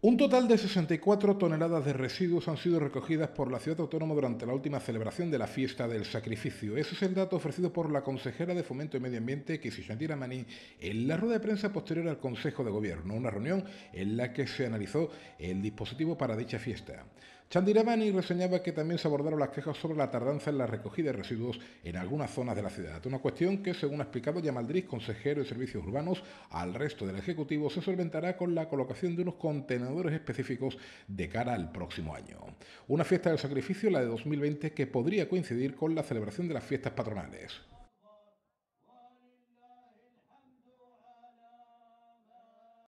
Un total de 64 toneladas de residuos han sido recogidas por la ciudad autónoma durante la última celebración de la fiesta del sacrificio. Ese es el dato ofrecido por la consejera de Fomento y Medio Ambiente, Kisishantira Maní, en la rueda de prensa posterior al Consejo de Gobierno, una reunión en la que se analizó el dispositivo para dicha fiesta. Chandiravani reseñaba que también se abordaron las quejas sobre la tardanza en la recogida de residuos en algunas zonas de la ciudad, una cuestión que, según ha explicado Yamaldriz, consejero de Servicios Urbanos, al resto del Ejecutivo se solventará con la colocación de unos contenedores específicos de cara al próximo año. Una fiesta del sacrificio, la de 2020, que podría coincidir con la celebración de las fiestas patronales.